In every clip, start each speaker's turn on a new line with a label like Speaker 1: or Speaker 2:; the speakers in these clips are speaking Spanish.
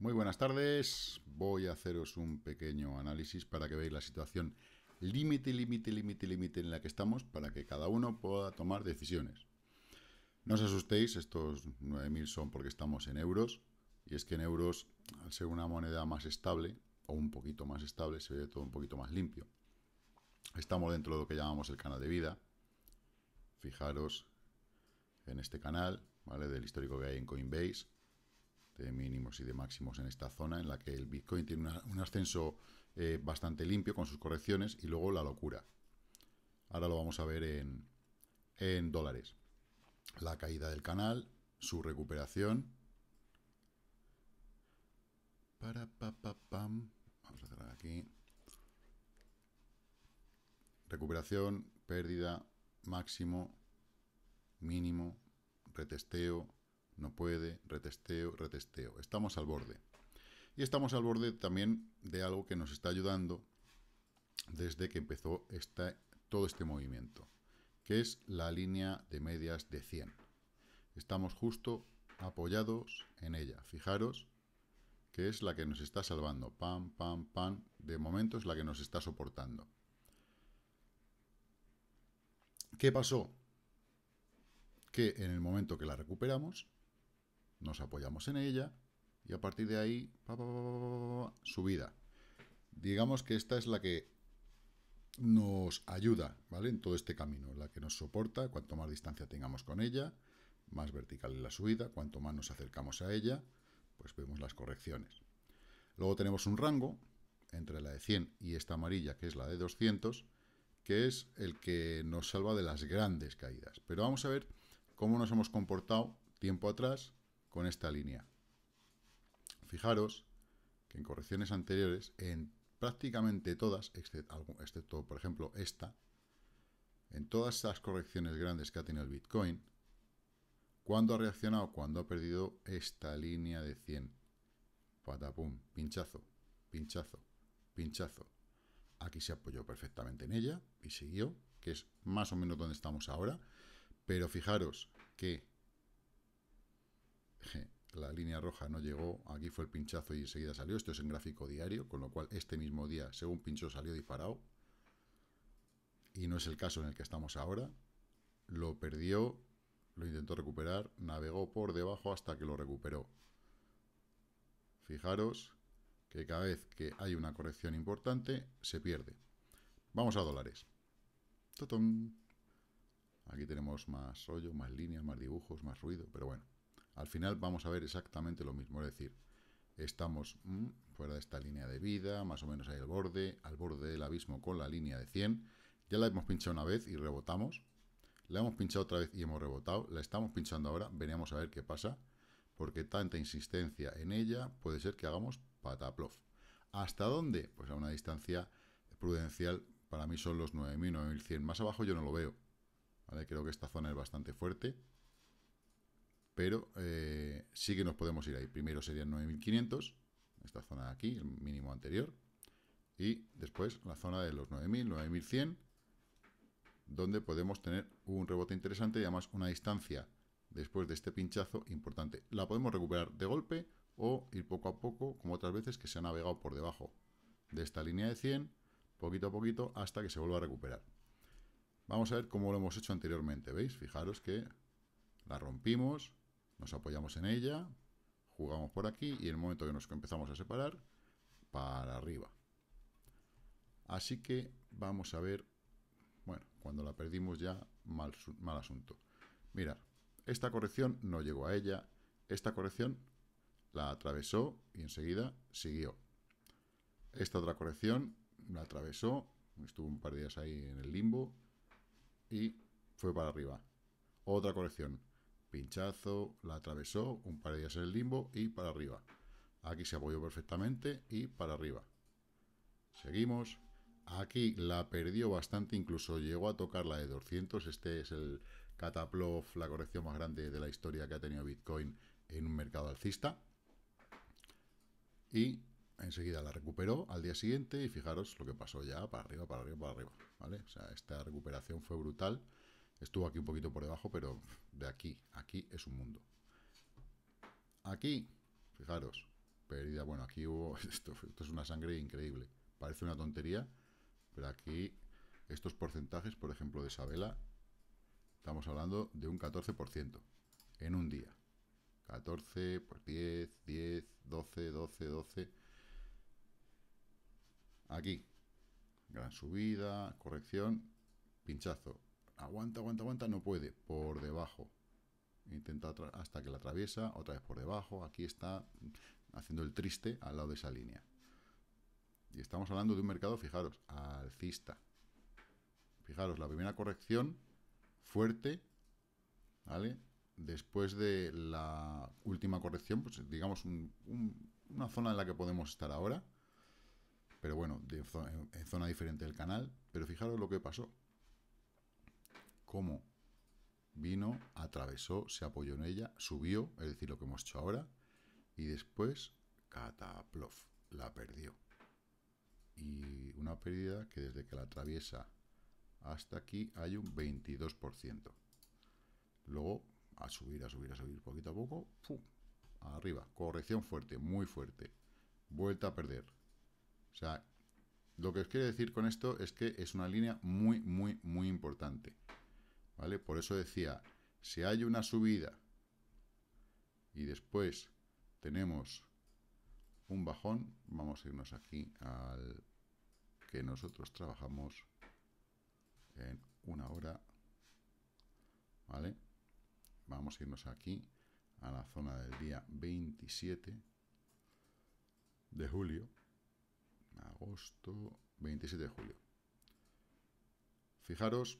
Speaker 1: Muy buenas tardes, voy a haceros un pequeño análisis para que veáis la situación límite, límite, límite, límite en la que estamos para que cada uno pueda tomar decisiones. No os asustéis, estos 9.000 son porque estamos en euros, y es que en euros, al ser una moneda más estable, o un poquito más estable, se ve todo un poquito más limpio. Estamos dentro de lo que llamamos el canal de vida. Fijaros en este canal, ¿vale? Del histórico que hay en Coinbase de mínimos y de máximos en esta zona en la que el Bitcoin tiene un ascenso eh, bastante limpio con sus correcciones y luego la locura. Ahora lo vamos a ver en, dólares. La caída del canal, su recuperación. Para, pam. Vamos a cerrar aquí. Recuperación, pérdida, máximo, mínimo, retesteo, no puede, retesteo, retesteo. Estamos al borde. Y estamos al borde también de algo que nos está ayudando desde que empezó todo este movimiento, que es la línea de medias de 100. Estamos justo apoyados en ella. Fijaros que es la que nos está salvando. Pam, pam, pam. De momento es la que nos está soportando. ¿Qué pasó? Que en el momento que la recuperamos, nos apoyamos en ella y a partir de ahí, subida. Digamos que esta es la que nos ayuda, ¿vale? En todo este camino, la que nos soporta, cuanto más distancia tengamos con ella, más vertical es la subida, cuanto más nos acercamos a ella, pues vemos las correcciones. Luego tenemos un rango entre la de 100 y esta amarilla, que es la de 200, que es el que nos salva de las grandes caídas. Pero vamos a ver cómo nos hemos comportado tiempo atrás con esta línea. Fijaros que en correcciones anteriores, en prácticamente todas, excepto, por ejemplo esta, en todas esas correcciones grandes que ha tenido el Bitcoin, ¿cuándo ha reaccionado? Cuando ha perdido esta línea de 100. Patapum, pinchazo, pinchazo, pinchazo. Aquí se apoyó perfectamente en ella y siguió, que es más o menos donde estamos ahora. Pero fijaros que la línea roja no llegó, aquí fue el pinchazo y enseguida salió, esto es en gráfico diario, con lo cual este mismo día, según pinchó, salió disparado, y no es el caso en el que estamos ahora, lo perdió, lo intentó recuperar, navegó por debajo hasta que lo recuperó. Fijaros que cada vez que hay una corrección importante, se pierde. Vamos a dólares. ¡Totón! Aquí tenemos más hoyo, más líneas, más dibujos, más ruido, pero bueno al final vamos a ver exactamente lo mismo, es decir, estamos mm, fuera de esta línea de vida, más o menos ahí al borde, al borde del abismo con la línea de 100, ya la hemos pinchado una vez y rebotamos, la hemos pinchado otra vez y hemos rebotado, la estamos pinchando ahora, veníamos a ver qué pasa, porque tanta insistencia en ella puede ser que hagamos pataplof. ¿Hasta dónde? Pues a una distancia prudencial, para mí son los 9.000, 9.100. Más abajo yo no lo veo. Creo que esta zona es bastante fuerte pero eh, sí que nos podemos ir ahí. Primero serían 9.500, esta zona de aquí, el mínimo anterior, y después la zona de los 9.000, 9.100, donde podemos tener un rebote interesante y además una distancia después de este pinchazo importante. La podemos recuperar de golpe o ir poco a poco, como otras veces que se ha navegado por debajo de esta línea de 100, poquito a poquito, hasta que se vuelva a recuperar. Vamos a ver cómo lo hemos hecho anteriormente, ¿veis? Fijaros que la rompimos, nos apoyamos en ella, jugamos por aquí y en el momento que nos empezamos a separar, para arriba. Así que vamos a ver, bueno, cuando la perdimos ya, mal, mal asunto. Mirad, esta corrección no llegó a ella, esta corrección la atravesó y enseguida siguió. Esta otra corrección la atravesó, estuvo un par de días ahí en el limbo y fue para arriba. Otra corrección, pinchazo, la atravesó, un par de días en el limbo y para arriba. Aquí se apoyó perfectamente y para arriba. Seguimos. Aquí la perdió bastante, incluso llegó a tocar la de 200. Este es el cataplof, la corrección más grande de la historia que ha tenido Bitcoin en un mercado alcista. Y enseguida la recuperó al día siguiente y fijaros lo que pasó ya, para arriba, para arriba, para arriba. esta recuperación fue brutal. Estuvo aquí un poquito por debajo, pero de aquí, aquí es un mundo. Aquí, fijaros, pérdida, bueno, aquí hubo, esto, esto es una sangre increíble. Parece una tontería, pero aquí estos porcentajes, por ejemplo, de Isabela, estamos hablando de un 14% en un día. 14, por 10, 10, 12, 12, 12. Aquí, gran subida, corrección, pinchazo, aguanta, aguanta, aguanta, no puede, por debajo. Intenta hasta que la atraviesa, otra vez por debajo, aquí está haciendo el triste al lado de esa línea. Y estamos hablando de un mercado, fijaros, alcista. Fijaros, la primera corrección fuerte, ¿vale? Después de la última corrección, pues digamos una zona en la que podemos estar ahora, pero bueno, en zona diferente del canal, pero fijaros lo que pasó cómo vino, atravesó, se apoyó en ella, subió, es decir, lo que hemos hecho ahora, y después, cataplof, la perdió. Y una pérdida que desde que la atraviesa hasta aquí hay un 22%. Luego, a subir, a subir, a subir poquito a poco, arriba, corrección fuerte, muy fuerte, vuelta a perder. O sea, lo que os quiero decir con esto es que es una línea muy, muy, muy importante. ¿vale? Por eso decía, si hay una subida y después tenemos un bajón, vamos a irnos aquí al que nosotros trabajamos en una hora, ¿vale? Vamos a irnos aquí a la zona del día 27 de julio, agosto, 27 de julio. Fijaros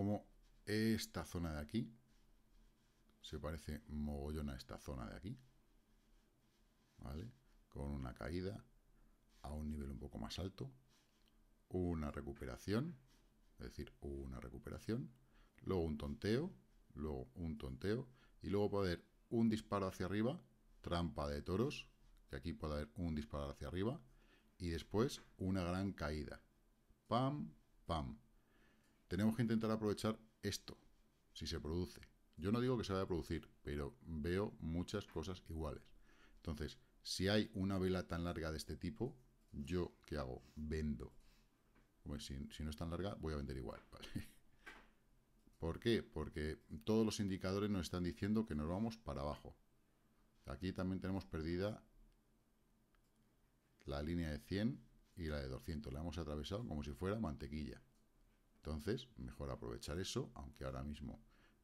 Speaker 1: como esta zona de aquí se parece mogollón a esta zona de aquí. ¿Vale? Con una caída a un nivel un poco más alto. Una recuperación. Es decir, una recuperación. Luego un tonteo. Luego un tonteo. Y luego puede haber un disparo hacia arriba. Trampa de toros. Que aquí puede haber un disparo hacia arriba. Y después una gran caída. Pam, pam. Tenemos que intentar aprovechar esto, si se produce. Yo no digo que se vaya a producir, pero veo muchas cosas iguales. Entonces, si hay una vela tan larga de este tipo, ¿yo qué hago? Vendo. si, no es tan larga, voy a vender igual, ¿Por qué? Porque todos los indicadores nos están diciendo que nos vamos para abajo. Aquí también tenemos perdida la línea de 100 y la de 200. La hemos atravesado como si fuera mantequilla. Entonces, mejor aprovechar eso, aunque ahora mismo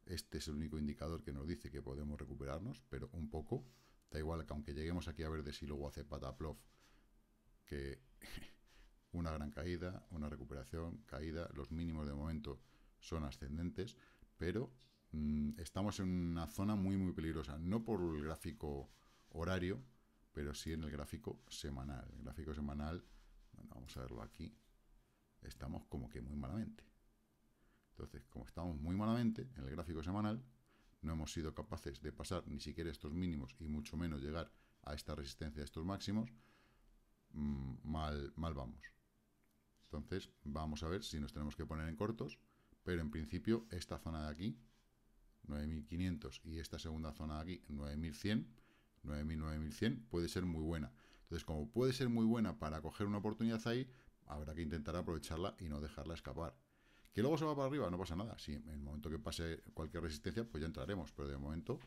Speaker 1: este es el único indicador que nos dice que podemos recuperarnos, pero un poco. Da igual que aunque lleguemos aquí a ver de si luego hace pataplov, que una gran caída, una recuperación, caída, los mínimos de momento son ascendentes, pero mm, estamos en una zona muy muy peligrosa, no por el gráfico horario, pero sí en el gráfico semanal. El gráfico semanal, bueno, vamos a verlo aquí, estamos como que muy malamente. Entonces, como estamos muy malamente en el gráfico semanal, no hemos sido capaces de pasar ni siquiera estos mínimos y mucho menos llegar a esta resistencia, de estos máximos, mm, mal, mal vamos. Entonces, vamos a ver si nos tenemos que poner en cortos, pero en principio esta zona de aquí, 9500, y esta segunda zona de aquí, 9100, 9000, 9100, puede ser muy buena. Entonces, como puede ser muy buena para coger una oportunidad ahí, habrá que intentar aprovecharla y no dejarla escapar. Que luego se va para arriba, no pasa nada. Si en el momento que pase cualquier resistencia, pues ya entraremos. Pero de momento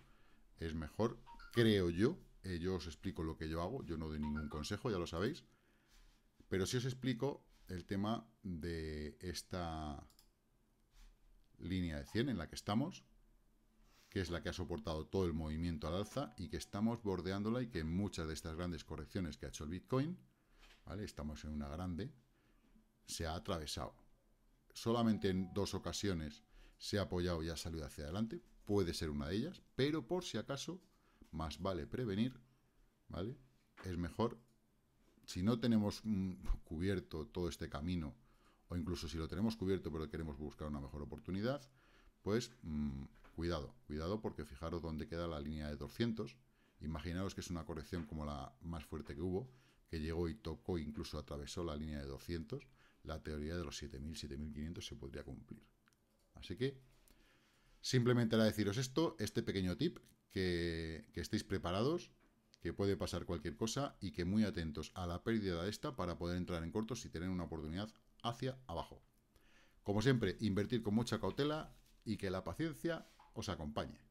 Speaker 1: es mejor, creo yo. Eh, yo os explico lo que yo hago. Yo no doy ningún consejo, ya lo sabéis. Pero sí os explico el tema de esta línea de 100 en la que estamos, que es la que ha soportado todo el movimiento al alza y que estamos bordeándola y que muchas de estas grandes correcciones que ha hecho el Bitcoin, ¿vale? Estamos en una grande, se ha atravesado. Solamente en dos ocasiones se ha apoyado y ha salido hacia adelante, puede ser una de ellas, pero por si acaso, más vale prevenir, ¿vale? Es mejor, si no tenemos mm, cubierto todo este camino, o incluso si lo tenemos cubierto pero queremos buscar una mejor oportunidad, pues mm, cuidado, cuidado porque fijaros dónde queda la línea de 200, imaginaos que es una corrección como la más fuerte que hubo, que llegó y tocó, incluso atravesó la línea de 200, la teoría de los 7.000, 7.500 se podría cumplir. Así que, simplemente era deciros esto, este pequeño tip, que, que estéis preparados, que puede pasar cualquier cosa y que muy atentos a la pérdida de esta para poder entrar en cortos y tener una oportunidad hacia abajo. Como siempre, invertir con mucha cautela y que la paciencia os acompañe.